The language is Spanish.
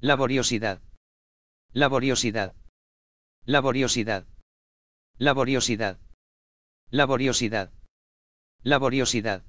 Laboriosidad. Laboriosidad. Laboriosidad. Laboriosidad. Laboriosidad. Laboriosidad.